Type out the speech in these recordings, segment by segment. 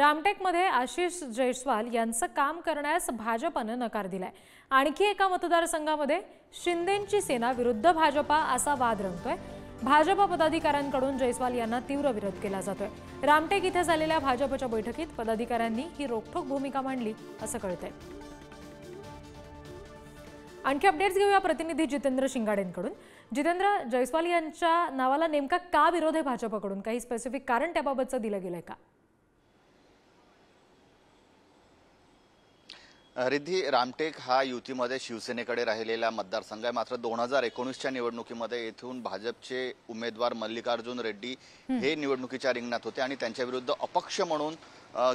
रामटेकमध्ये आशिष जयस्वाल यांचं काम करण्यास भाजपनं नकार दिलाय आणखी एका मतदारसंघामध्ये शिंदेची सेना विरुद्ध भाजपा असा वाद रंगतोय भाजपा पदाधिकाऱ्यांकडून जयस्वाल यांना तीव्र विरोध केला जातोय रामटेक इथे झालेल्या भाजपच्या बैठकीत पदाधिकाऱ्यांनी ही रोखोक भूमिका मांडली असं कळतंय आणखी अपडेट्स घेऊया प्रतिनिधी जितेंद्र शिंगाडेंकडून जितेंद्र जयस्वाल यांच्या नावाला नेमका का विरोध आहे भाजपाकडून काही स्पेसिफिक कारण त्याबाबतचं दिलं गेलंय का रिद्धी रामटेक हा युतीमध्ये शिवसेनेकडे राहिलेला मतदारसंघ आहे मात्र दोन हजार एकोणीसच्या निवडणुकीमध्ये येथून भाजपचे उमेदवार मल्लिकार्जुन रेड्डी हे निवडणुकीच्या रिंगणात होते आणि त्यांच्या विरुद्ध अपक्ष म्हणून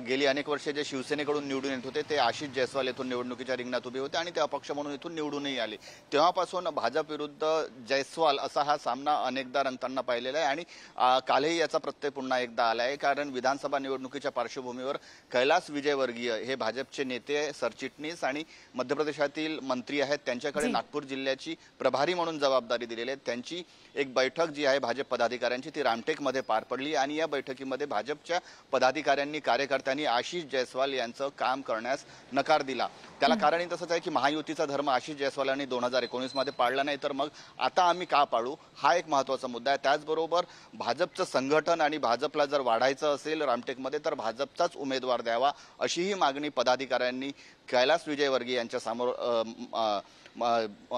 गेली अनेक वर्षे जे शिवसेनेकडून निवडून येत होते ते आशिष जयस्वाल येथून निवडणुकीच्या रिंगणात उभे होते आणि ते अपक्ष म्हणून इथून निवडूनही आले तेव्हापासून भाजप विरुद्ध जयस्वाल असा हा सामना अनेकदा रंगताना पाहिलेला आहे आणि कालही याचा प्रत्यय पुन्हा एकदा आला आहे कारण विधानसभा निवडणुकीच्या पार्श्वभूमीवर कैलास विजयवर्गीय हे भाजपचे नेते सरचिटणीस आणि मध्य प्रदेशातील मंत्री आहेत त्यांच्याकडे नागपूर जिल्ह्याची प्रभारी म्हणून जबाबदारी दिलेली आहे त्यांची एक बैठक जी आहे भाजप पदाधिकाऱ्यांची ती रामटेकमध्ये पार पडली आणि या बैठकीमध्ये भाजपच्या पदाधिकाऱ्यांनी कार्य कार्यकर्त्यांनी आशिष जयस्वाल यांचं काम करण्यास नकार दिला त्याला कारण तसंच आहे की महायुतीचा धर्म आशिष जयस्वाल यांनी दोन हजार एकोणीसमध्ये पाळला नाही तर मग आता आम्ही का पाळू हा एक महत्त्वाचा मुद्दा आहे त्याचबरोबर भाजपचं संघटन आणि भाजपला जर वाढायचं असेल रामटेकमध्ये तर भाजपचाच उमेदवार द्यावा अशीही मागणी पदाधिकाऱ्यांनी कैलास विजयवर्गीय यांच्या समोर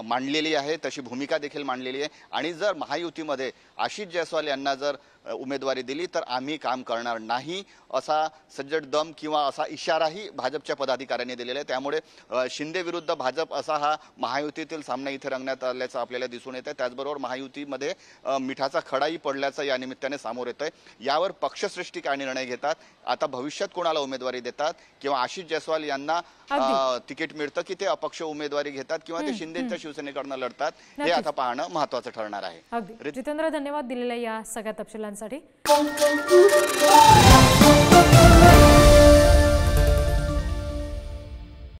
मांडलेली आहे तशी भूमिका देखील मांडलेली आहे आणि जर महायुतीमध्ये आशिष जयस्वाल यांना जर उमेदवारी दिली तर आम्ही काम करणार नाही असा सज्जड दम किंवा असा इशाराही भाजपच्या पदाधिकाऱ्यांनी दिलेला आहे त्यामुळे शिंदे विरुद्ध भाजप असा हा महायुतीतील सामना इथे रंगण्यात आल्याचा आपल्याला दिसून येत आहे त्याचबरोबर महायुतीमध्ये मिठाचा खडाही पडल्याचं या निमित्ताने समोर येतोय यावर पक्षस्रेष्ठी काय निर्णय घेतात आता भविष्यात कोणाला उमेदवारी देतात किंवा आशिष जयस्वाल यांना तिकीट मिळतं की ते अपक्ष उमेदवारी घेतात किंवा ते शिंदेच्या शिवसेनेकडनं लढतात हे आता पाहणं महत्वाचं ठरणार आहे जितेंद्र धन्यवाद दिलेल्या या सगळ्या तपशिलांसाठी